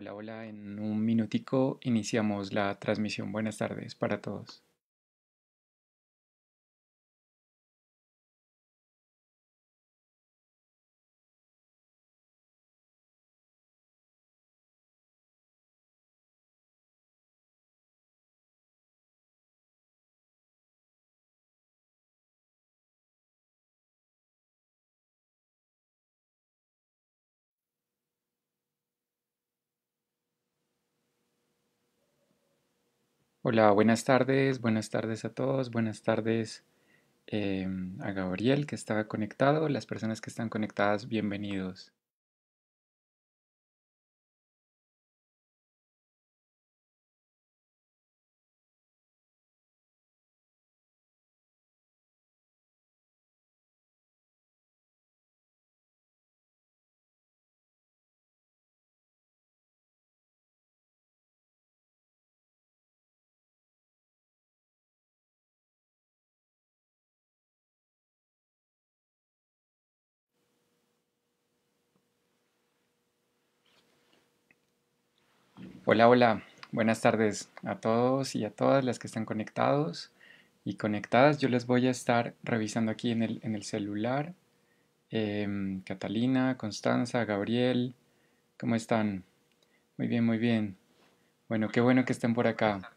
Hola, hola, en un minutico iniciamos la transmisión. Buenas tardes para todos. Hola, buenas tardes, buenas tardes a todos, buenas tardes em, a Gabriel que estaba conectado, las personas que están conectadas, bienvenidos. Hola, hola, buenas tardes a todos y a todas las que están conectados y conectadas. Yo les voy a estar revisando aquí en el, celular. Em, Catalina, Constanza, Gabriel, ¿cómo están? Muy bien, muy bien. Bueno, qué bueno que estén por acá.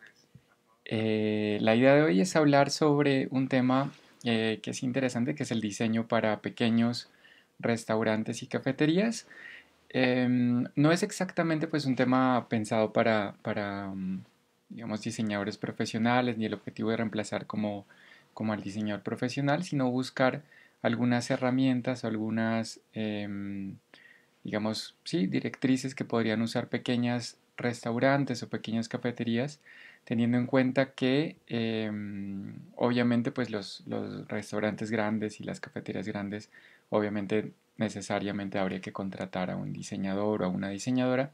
Eh, la idea de hoy es hablar sobre un tema eh, que es interesante, que es el diseño para pequeños restaurantes y cafeterías. Em, no es exactamente pues un tema pensado para, mm, digamos, diseñadores profesionales, ni el objetivo de reemplazar como, como al diseñador profesional, sino buscar algunas herramientas, algunas, em, digamos, sí, directrices que podrían usar pequeñas restaurantes o pequeñas cafeterías, teniendo en cuenta que em, obviamente pues los, los, restaurantes grandes y las cafeterías grandes obviamente necesariamente habría que contratar a un diseñador o a una diseñadora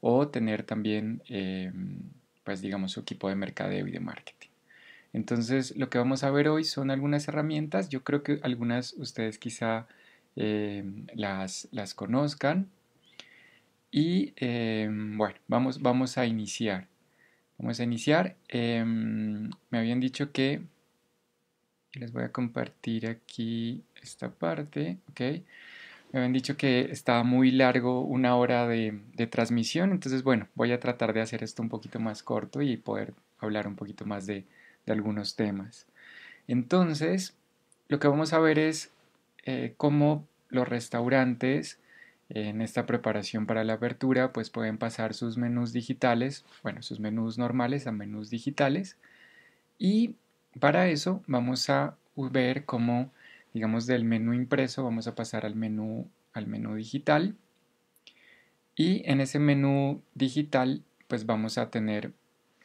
o tener también, em, pues digamos, su equipo de mercadeo y de marketing. Entonces, lo que vamos a ver hoy son algunas herramientas. Yo creo que algunas ustedes quizá em, las, las conozcan. Y em, bueno, vamos, vamos a iniciar. Vamos a iniciar. me habían dicho que les voy a compartir aquí esta parte, ¿ok? Me habían dicho que estaba muy largo una hora de, transmisión, entonces bueno, voy a tratar de hacer esto un poquito más corto y poder hablar un poquito más de, algunos temas. Entonces, lo que vamos a ver es eh, cómo los restaurantes eh, en esta preparación para la apertura pues pueden pasar sus menús digitales, bueno, sus menús normales a menús digitales y para eso vamos a ver cómo digamos del menú impreso vamos a pasar al menú, al menú digital y en ese menú digital pues vamos a tener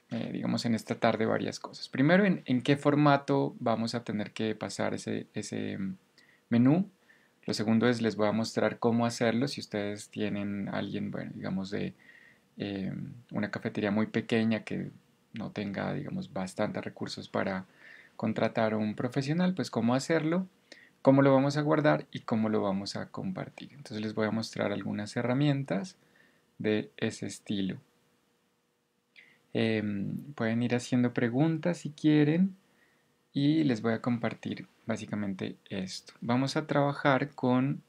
eh, digamos en esta tarde varias cosas primero en, qué formato vamos a tener que pasar ese, ese mm, menú lo segundo es les voy a mostrar cómo hacerlo si ustedes tienen alguien bueno digamos de eh, una cafetería muy pequeña que no tenga digamos bastantes recursos para contratar a un profesional pues cómo hacerlo cómo lo vamos a guardar y cómo lo vamos a compartir. Entonces les voy a mostrar algunas herramientas de ese estilo. Em, pueden ir haciendo preguntas si quieren y les voy a compartir básicamente esto. Vamos a trabajar con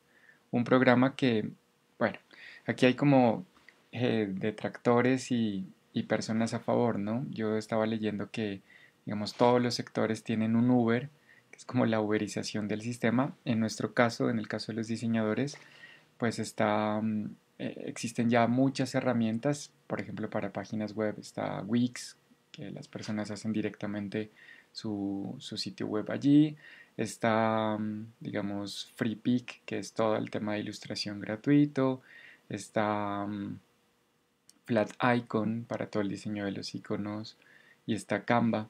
un programa que, bueno, aquí hay como eh, detractores y, y personas a favor, ¿no? Yo estaba leyendo que, digamos, todos los sectores tienen un Uber, como la uberización del sistema. En nuestro caso, en el caso de los diseñadores, pues está, mm, eh, existen ya muchas herramientas, por ejemplo, para páginas web está Wix, que las personas hacen directamente su, sitio web allí. Está, mm, digamos, FreePic, que es todo el tema de ilustración gratuito. Está mm, Flat Icon para todo el diseño de los iconos. Y está Canva,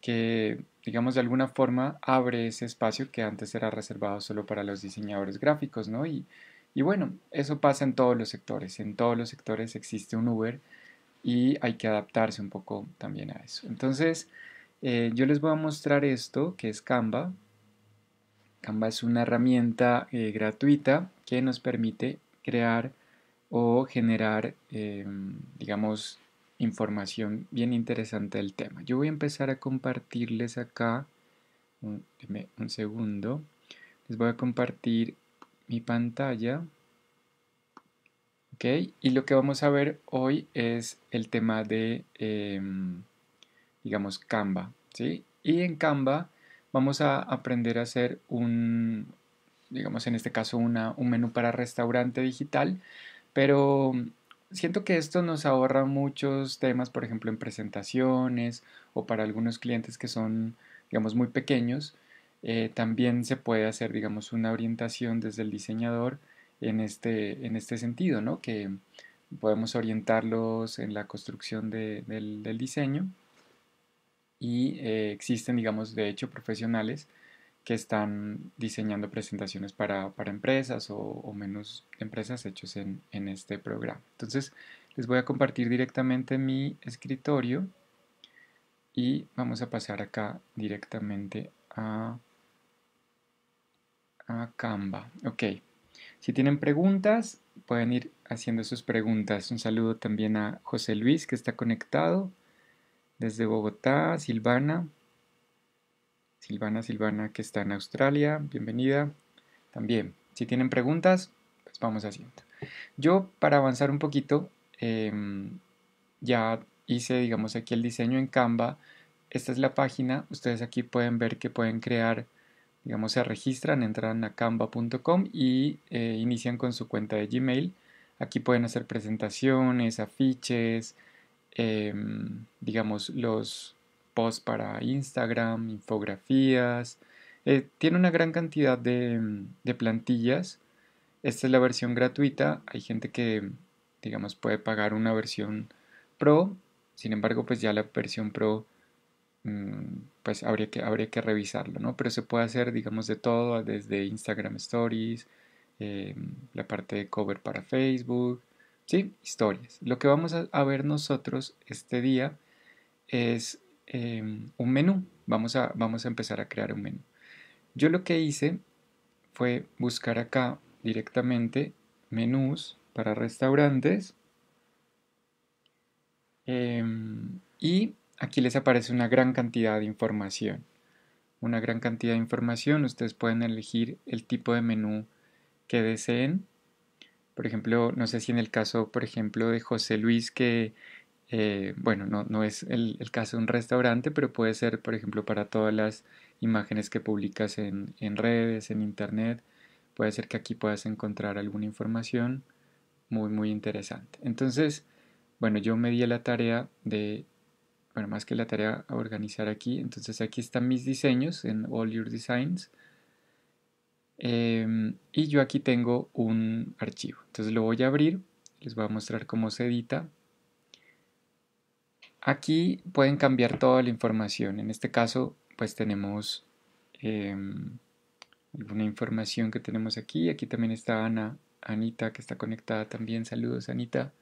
que digamos, de alguna forma abre ese espacio que antes era reservado solo para los diseñadores gráficos, ¿no? Y, y bueno, eso pasa en todos los sectores, en todos los sectores existe un Uber y hay que adaptarse un poco también a eso. Entonces, eh, yo les voy a mostrar esto, que es Canva. Canva es una herramienta eh, gratuita que nos permite crear o generar, eh, digamos, información bien interesante del tema. Yo voy a empezar a compartirles acá, un, segundo, les voy a compartir mi pantalla. ¿Ok? Y lo que vamos a ver hoy es el tema de, em, digamos, Canva. ¿Sí? Y en Canva vamos a aprender a hacer un, digamos en este caso, un menú para restaurante digital, pero siento que esto nos ahorra muchos temas, por ejemplo, en presentaciones o para algunos clientes que son, digamos, muy pequeños. Eh, también se puede hacer, digamos, una orientación desde el diseñador en este, en este sentido, ¿no? Que podemos orientarlos en la construcción del, diseño y eh, existen, digamos, de hecho, profesionales que están diseñando presentaciones para, empresas o, menos empresas hechos en, este programa. Entonces, les voy a compartir directamente mi escritorio y vamos a pasar acá directamente a, a Canva. Ok, si tienen preguntas, pueden ir haciendo sus preguntas. Un saludo también a José Luis que está conectado desde Bogotá, Silvana, Silvana Silvana que está en Australia, bienvenida. También, si tienen preguntas, pues vamos haciendo. Yo para avanzar un poquito, em, ya hice, digamos, aquí el diseño en Canva. Esta es la página, ustedes aquí pueden ver que pueden crear, digamos, se registran, entran a canva.com y eh, inician con su cuenta de Gmail. Aquí pueden hacer presentaciones, afiches, em, digamos, los posts para Instagram, infografías. Eh, tiene una gran cantidad de, plantillas. Esta es la versión gratuita. Hay gente que, digamos, puede pagar una versión pro. Sin embargo, pues ya la versión pro, mm, pues habría que, habría que revisarlo, ¿no? Pero se puede hacer, digamos, de todo, desde Instagram Stories, eh, la parte de cover para Facebook, ¿sí? Historias. Lo que vamos a ver nosotros este día es Em, un menú. Vamos a, vamos a empezar a crear un menú. Yo lo que hice fue buscar acá directamente menús para restaurantes. Em, y aquí les aparece una gran cantidad de información. Una gran cantidad de información. Ustedes pueden elegir el tipo de menú que deseen. Por ejemplo, no sé si en el caso, por ejemplo, de José Luis que eh, bueno, no, es el, caso de un restaurante, pero puede ser, por ejemplo, para todas las imágenes que publicas en, redes, en internet. Puede ser que aquí puedas encontrar alguna información muy, muy interesante. Entonces, bueno, yo me di la tarea de, bueno, más que la tarea a organizar aquí. Entonces aquí están mis diseños en All Your Designs. Em, y yo aquí tengo un archivo. Entonces lo voy a abrir. Les voy a mostrar cómo se edita Aquí pueden cambiar toda la información. En este caso, pues tenemos em, alguna información que tenemos aquí. Aquí también está Ana, Anita, que está conectada también. Saludos, Anita.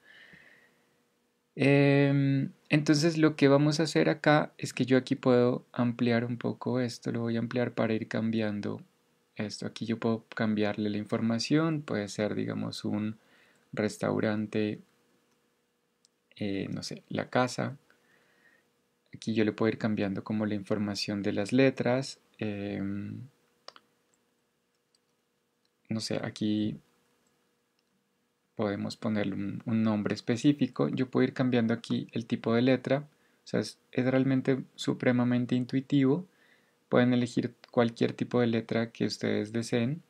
Em, entonces, lo que vamos a hacer acá es que yo aquí puedo ampliar un poco esto. Lo voy a ampliar para ir cambiando esto. Aquí yo puedo cambiarle la información. Puede ser, digamos, un restaurante, eh, no sé, la casa. Aquí yo le puedo ir cambiando como la información de las letras. Em, no sé, aquí podemos ponerle un, nombre específico. Yo puedo ir cambiando aquí el tipo de letra. O sea, es, es realmente supremamente intuitivo. Pueden elegir cualquier tipo de letra que ustedes deseen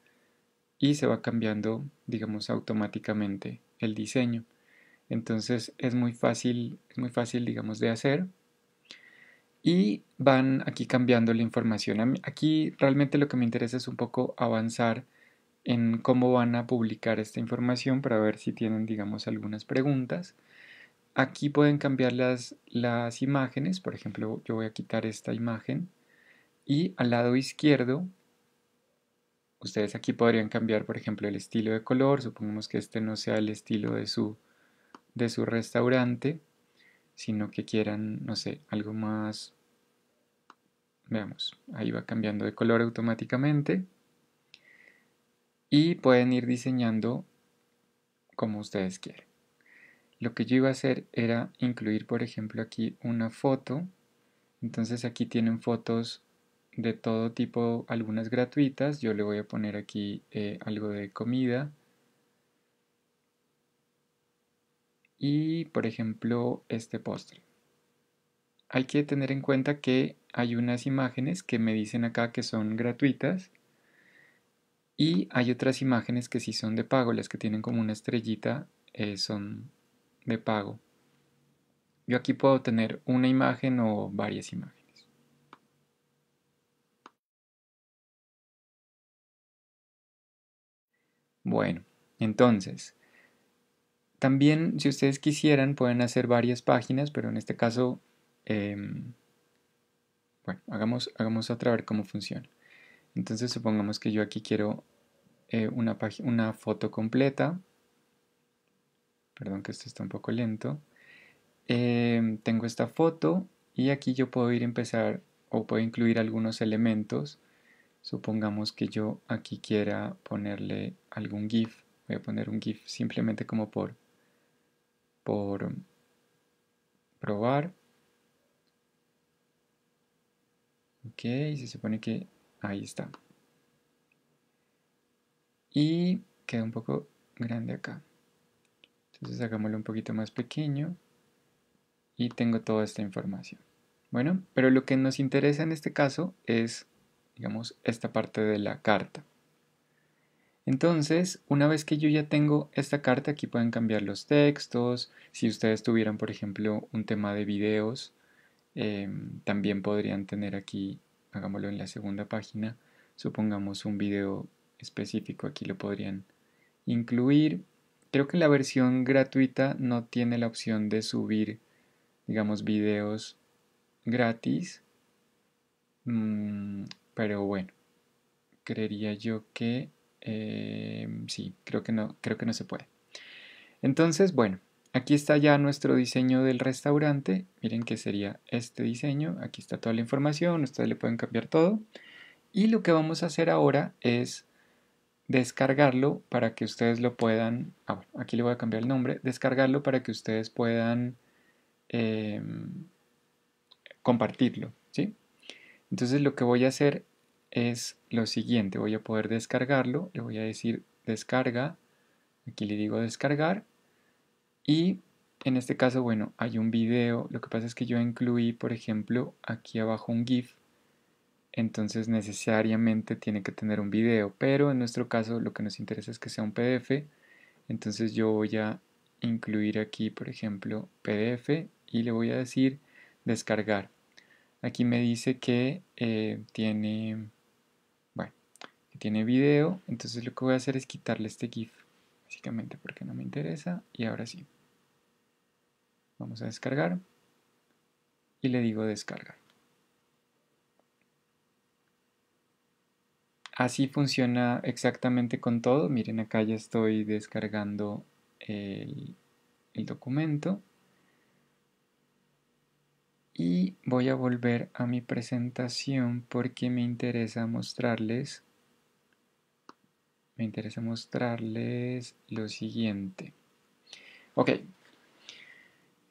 y se va cambiando, digamos, automáticamente el diseño. Entonces es muy fácil, es muy fácil, digamos, de hacer y van aquí cambiando la información. Aquí realmente lo que me interesa es un poco avanzar en cómo van a publicar esta información para ver si tienen, digamos, algunas preguntas. Aquí pueden cambiar las, las imágenes, por ejemplo, yo voy a quitar esta imagen y al lado izquierdo ustedes aquí podrían cambiar, por ejemplo, el estilo de color, supongamos que este no sea el estilo de su, de su restaurante sino que quieran, no sé, algo más... Veamos, ahí va cambiando de color automáticamente. Y pueden ir diseñando como ustedes quieran. Lo que yo iba a hacer era incluir, por ejemplo, aquí una foto. Entonces aquí tienen fotos de todo tipo, algunas gratuitas. Yo le voy a poner aquí eh, algo de comida. y por ejemplo este postre. Hay que tener en cuenta que hay unas imágenes que me dicen acá que son gratuitas y hay otras imágenes que sí son de pago, las que tienen como una estrellita eh, son de pago. Yo aquí puedo tener una imagen o varias imágenes. Bueno, entonces, también, si ustedes quisieran, pueden hacer varias páginas, pero en este caso, em, bueno, hagamos, hagamos otra vez cómo funciona. Entonces, supongamos que yo aquí quiero eh, una, una foto completa. Perdón que esto está un poco lento. Em, tengo esta foto y aquí yo puedo ir a empezar o puedo incluir algunos elementos. Supongamos que yo aquí quiera ponerle algún GIF. Voy a poner un GIF simplemente como por por em, probar. Ok, se supone que ahí está. Y queda un poco grande acá. Entonces hagámoslo un poquito más pequeño. Y tengo toda esta información. Bueno, pero lo que nos interesa en este caso es, digamos, esta parte de la carta. Entonces, una vez que yo ya tengo esta carta, aquí pueden cambiar los textos. Si ustedes tuvieran, por ejemplo, un tema de videos, em, también podrían tener aquí, hagámoslo en la segunda página, supongamos un video específico, aquí lo podrían incluir. Creo que la versión gratuita no tiene la opción de subir, digamos, videos gratis. Mm, pero bueno, creería yo que eh, sí, creo que, no, creo que no se puede. Entonces, bueno, aquí está ya nuestro diseño del restaurante. Miren que sería este diseño. Aquí está toda la información, ustedes le pueden cambiar todo. Y lo que vamos a hacer ahora es descargarlo para que ustedes lo puedan... Ah, bueno, aquí le voy a cambiar el nombre. Descargarlo para que ustedes puedan em, compartirlo, ¿sí? Entonces lo que voy a hacer es lo siguiente. Voy a poder descargarlo. Le voy a decir descarga. Aquí le digo descargar. Y en este caso, bueno, hay un video. Lo que pasa es que yo incluí, por ejemplo, aquí abajo un GIF. Entonces necesariamente tiene que tener un video. Pero en nuestro caso lo que nos interesa es que sea un PDF. Entonces yo voy a incluir aquí, por ejemplo, PDF y le voy a decir descargar. Aquí me dice que eh, tiene tiene video, entonces lo que voy a hacer es quitarle este GIF, básicamente porque no me interesa, y ahora sí. Vamos a descargar, y le digo descargar. Así funciona exactamente con todo, miren acá ya estoy descargando el, el documento. Y voy a volver a mi presentación porque me interesa mostrarles me interesa mostrarles lo siguiente. Ok,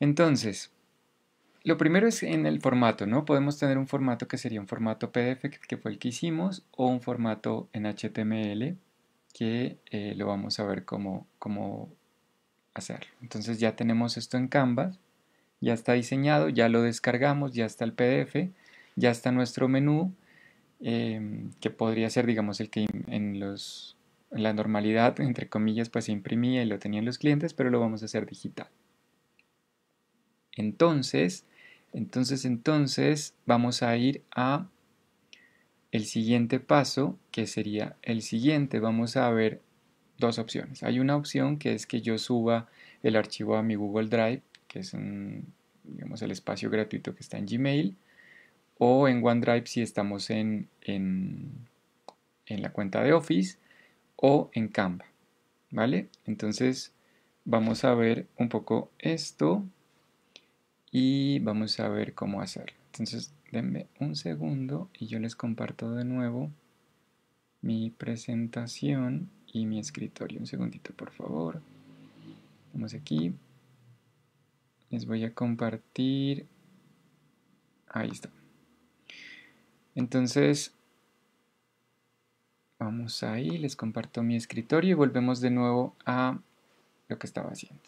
entonces, lo primero es en el formato, ¿no? Podemos tener un formato que sería un formato PDF, que fue el que hicimos, o un formato en HTML, que eh, lo vamos a ver cómo, cómo Entonces ya tenemos esto en Canvas, ya está diseñado, ya lo descargamos, ya está el PDF, ya está nuestro menú, eh, que podría ser, digamos, el que en los la normalidad, entre comillas, pues se imprimía y lo tenían los clientes, pero lo vamos a hacer digital. Entonces, entonces, entonces, vamos a ir a el siguiente paso, que sería el siguiente. Vamos a ver dos opciones. Hay una opción que es que yo suba el archivo a mi Google Drive, que es un, el espacio gratuito que está en Gmail, o en OneDrive si estamos en, en, en la cuenta de Office o en Canva. ¿Vale? Entonces vamos a ver un poco esto y vamos a ver cómo hacerlo. Entonces denme un segundo y yo les comparto de nuevo mi presentación y mi escritorio. Un segundito, por favor. Vamos aquí. Les voy a compartir. Ahí está. Entonces, Vamos ahí, les comparto mi escritorio y volvemos de nuevo a lo que estaba haciendo.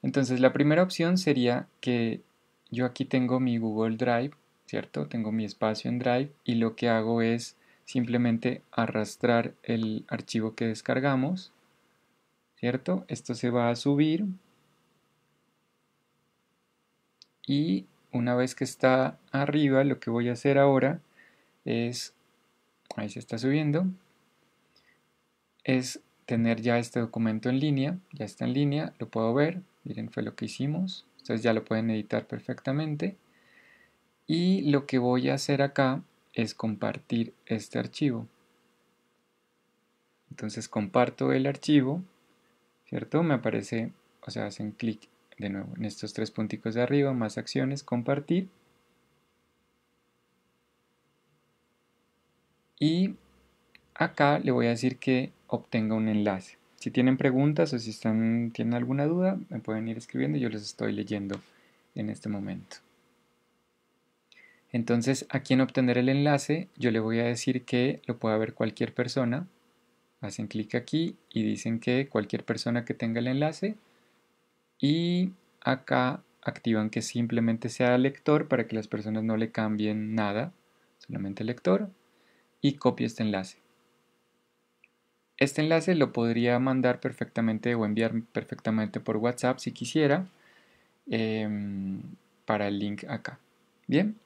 Entonces la primera opción sería que yo aquí tengo mi Google Drive, ¿cierto? Tengo mi espacio en Drive y lo que hago es simplemente arrastrar el archivo que descargamos, ¿cierto? Esto se va a subir y una vez que está arriba lo que voy a hacer ahora es ahí se está subiendo, es tener ya este documento en línea, ya está en línea, lo puedo ver, miren fue lo que hicimos, ustedes ya lo pueden editar perfectamente y lo que voy a hacer acá es compartir este archivo. Entonces comparto el archivo, ¿cierto? Me aparece, o sea, hacen clic de nuevo en estos tres punticos de arriba, más acciones, compartir y acá le voy a decir que obtenga un enlace. Si tienen preguntas o si están, tienen alguna duda, me pueden ir escribiendo, yo les estoy leyendo en este momento. Entonces, aquí en obtener el enlace, yo le voy a decir que lo pueda ver cualquier persona. Hacen clic aquí y dicen que cualquier persona que tenga el enlace. Y acá activan que simplemente sea lector para que las personas no le cambien nada, solamente lector y copio este enlace. Este enlace lo podría mandar perfectamente o enviar perfectamente por WhatsApp si quisiera em, para el link acá. Bien,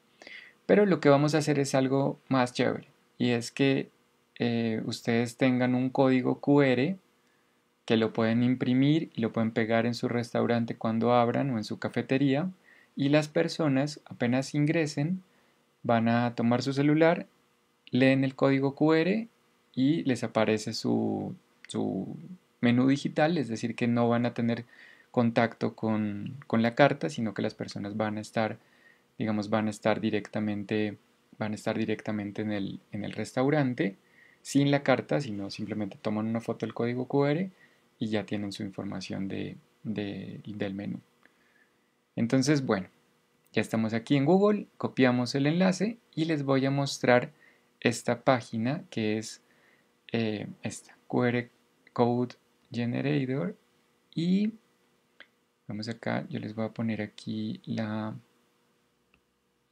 pero lo que vamos a hacer es algo más chévere y es que eh, ustedes tengan un código QR que lo pueden imprimir y lo pueden pegar en su restaurante cuando abran o en su cafetería y las personas apenas ingresen van a tomar su celular leen el código QR y les aparece su, menú digital, es decir, que no van a tener contacto con, la carta, sino que las personas van a estar, digamos, van a estar directamente, van a estar directamente en el, en el restaurante sin la carta, sino simplemente toman una foto del código QR y ya tienen su información del menú. Entonces, bueno, ya estamos aquí en Google, copiamos el enlace y les voy a mostrar esta página que es eh, esta QR Code Generator y vamos acá, yo les voy a poner aquí la,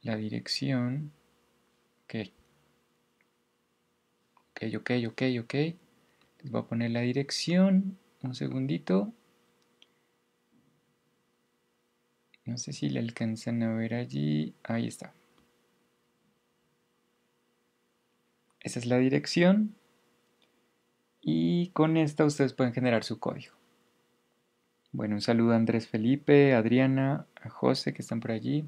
la dirección. Ok. Ok, ok, ok, ok. Les voy a poner la dirección. Un segundito. No sé si le alcanzan a ver allí. Ahí está. Esa es la dirección. Y con esta ustedes pueden generar su código. Bueno, un saludo a Andrés Felipe, a Adriana, a José que están por allí.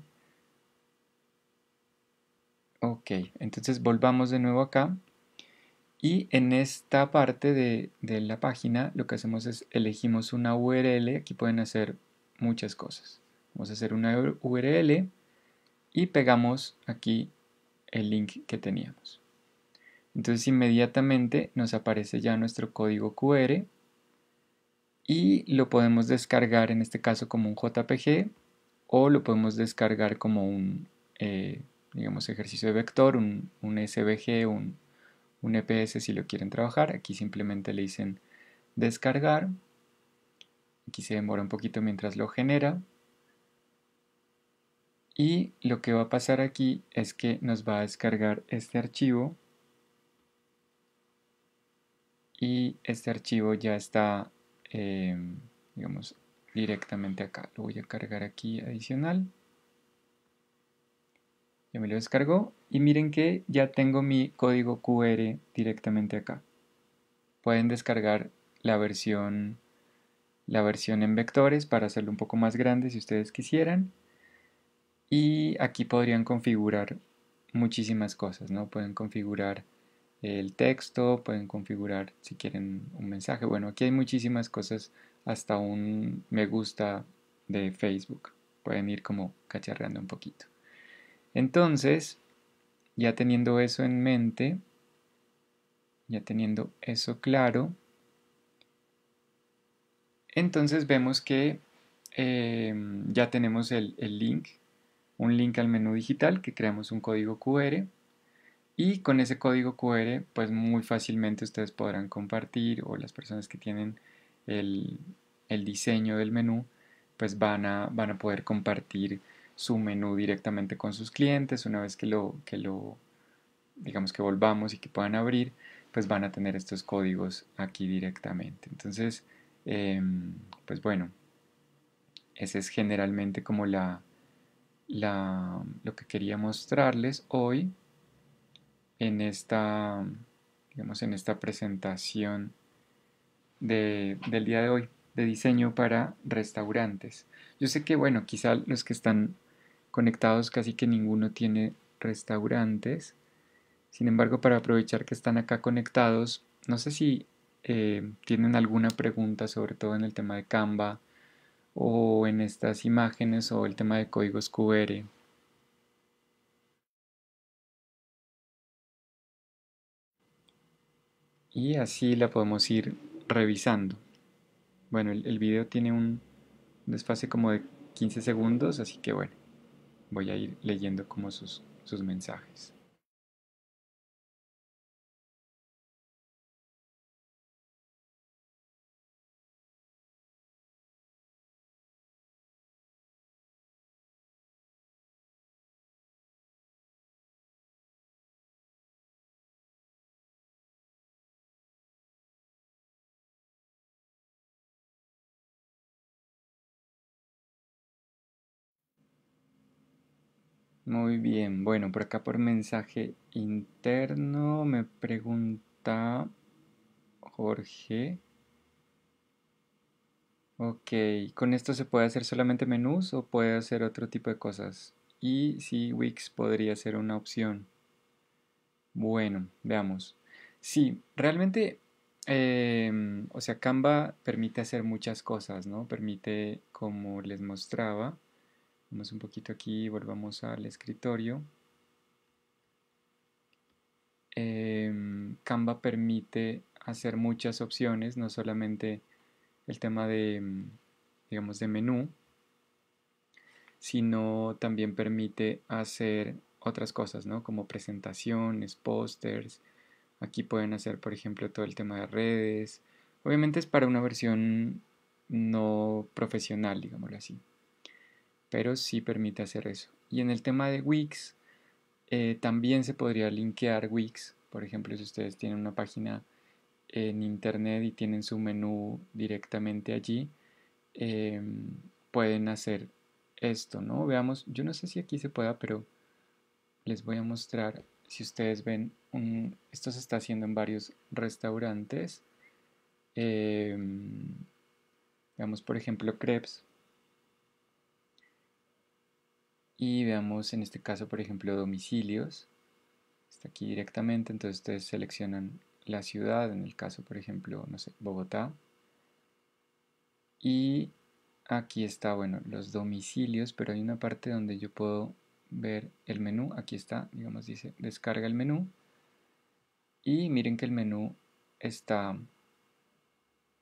Ok, entonces volvamos de nuevo acá. Y en esta parte de, de, la página lo que hacemos es elegimos una URL. Aquí pueden hacer muchas cosas. Vamos a hacer una URL y pegamos aquí el link que teníamos. Entonces inmediatamente nos aparece ya nuestro código QR y lo podemos descargar en este caso como un JPG o lo podemos descargar como un eh, digamos ejercicio de vector, un, SVG, un, un EPS si lo quieren trabajar. Aquí simplemente le dicen descargar. Aquí se demora un poquito mientras lo genera. Y lo que va a pasar aquí es que nos va a descargar este archivo y este archivo ya está em, digamos directamente acá lo voy a cargar aquí adicional ya me lo descargó. y miren que ya tengo mi código QR directamente acá pueden descargar la versión la versión en vectores para hacerlo un poco más grande si ustedes quisieran y aquí podrían configurar muchísimas cosas no pueden configurar el texto, pueden configurar si quieren un mensaje. Bueno, aquí hay muchísimas cosas, hasta un me gusta de Facebook. Pueden ir como cacharreando un poquito. Entonces, ya teniendo eso en mente, ya teniendo eso claro, entonces vemos que em, ya tenemos el, el link, un link al menú digital que creamos un código QR y con ese código QR, pues muy fácilmente ustedes podrán compartir o las personas que tienen el, el diseño del menú, pues van a, van a poder compartir su menú directamente con sus clientes una vez que lo, que lo, digamos que volvamos y que puedan abrir, pues van a tener estos códigos aquí directamente. Entonces, em, pues bueno, ese es generalmente como la, la, lo que quería mostrarles hoy en esta, digamos, en esta presentación del día de hoy, de diseño para restaurantes. Yo sé que, bueno, quizá los que están conectados casi que ninguno tiene restaurantes. Sin embargo, para aprovechar que están acá conectados, no sé si eh, tienen alguna pregunta, sobre todo en el tema de Canva o en estas imágenes o el tema de códigos QR, y así la podemos ir revisando. Bueno, el, video tiene un desfase como de 15 segundos, así que bueno, voy a ir leyendo como sus, sus mensajes. Muy bien, bueno, por acá por mensaje interno me pregunta Jorge. Ok, ¿con esto se puede hacer solamente menús o puede hacer otro tipo de cosas? Y si Wix podría ser una opción. Bueno, veamos. Sí, realmente, em, o sea, Canva permite hacer muchas cosas, ¿no? Permite, como les mostraba, Vamos un poquito aquí, volvamos al escritorio. Em, Canva permite hacer muchas opciones, no solamente el tema de, mm, digamos, de menú, sino también permite hacer otras cosas, ¿no? Como presentaciones, pósters. Aquí pueden hacer, por ejemplo, todo el tema de redes. Obviamente es para una versión no profesional, digámoslo así pero sí permite hacer eso. Y en el tema de Wix, eh, también se podría linkear Wix. Por ejemplo, si ustedes tienen una página en internet y tienen su menú directamente allí, eh, pueden hacer esto, ¿no? Veamos, yo no sé si aquí se pueda, pero les voy a mostrar. Si ustedes ven, esto se está haciendo en varios restaurantes. Eh, veamos, por ejemplo, crepes. y veamos en este caso, por ejemplo, domicilios. Está aquí directamente, entonces ustedes seleccionan la ciudad, en el caso, por ejemplo, no sé, Bogotá. Y aquí está, bueno, los domicilios, pero hay una parte donde yo puedo ver el menú. Aquí está, digamos, dice descarga el menú. Y miren que el menú está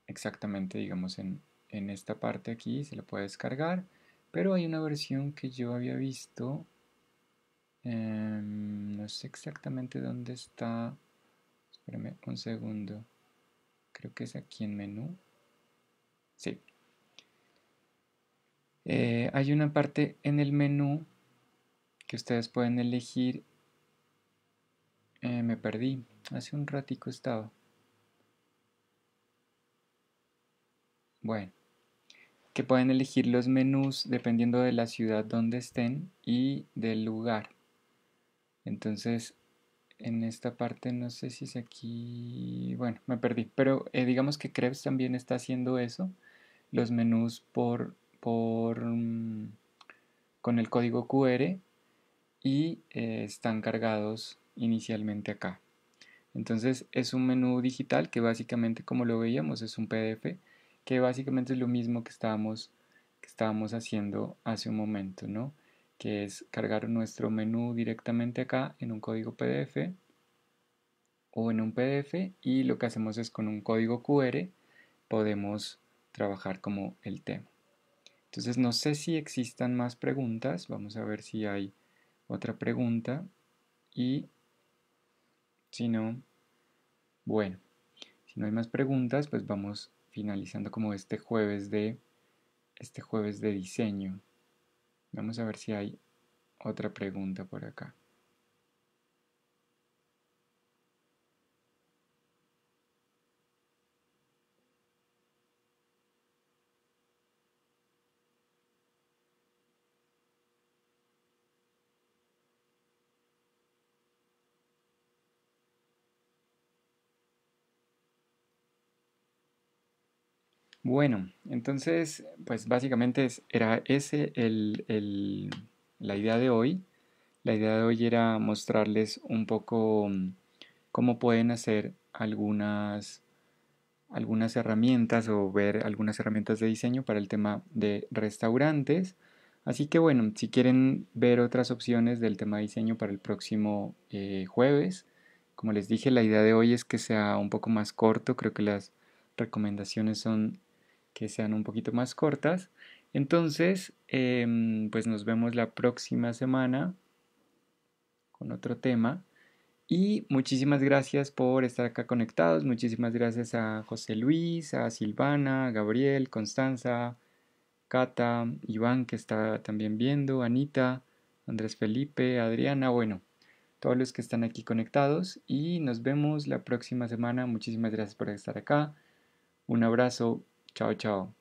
exactamente, digamos, en, en esta parte aquí. Se lo puede descargar. Pero hay una versión que yo había visto, em, no sé exactamente dónde está, espérame un segundo, creo que es aquí en menú, sí. Eh, hay una parte en el menú que ustedes pueden elegir, eh, me perdí, hace un ratico estaba. Bueno que pueden elegir los menús dependiendo de la ciudad donde estén y del lugar. Entonces, en esta parte no sé si es aquí, bueno, me perdí, pero eh, digamos que Krebs también está haciendo eso, los menús por, por mm, con el código QR y eh, están cargados inicialmente acá. Entonces es un menú digital que básicamente como lo veíamos es un PDF que básicamente es lo mismo que estábamos, que estábamos haciendo hace un momento, ¿no? que es cargar nuestro menú directamente acá en un código PDF o en un PDF y lo que hacemos es con un código QR podemos trabajar como el tema. Entonces no sé si existan más preguntas, vamos a ver si hay otra pregunta y si no, bueno, si no hay más preguntas pues vamos finalizando como este jueves de este jueves de diseño. Vamos a ver si hay otra pregunta por acá. Bueno, entonces, pues básicamente era ese el, la idea de hoy. La idea de hoy era mostrarles un poco mm, cómo pueden hacer algunas, algunas herramientas o ver algunas herramientas de diseño para el tema de restaurantes. Así que bueno, si quieren ver otras opciones del tema de diseño para el próximo eh, jueves, como les dije, la idea de hoy es que sea un poco más corto, creo que las recomendaciones son que sean un poquito más cortas. Entonces, em, pues nos vemos la próxima semana con otro tema. Y muchísimas gracias por estar acá conectados. Muchísimas gracias a José Luis, a Silvana, Gabriel, Constanza, Cata, Iván, que está también viendo, Anita, Andrés Felipe, Adriana, bueno, todos los que están aquí conectados. Y nos vemos la próxima semana. Muchísimas gracias por estar acá. Un abrazo Chao, chao.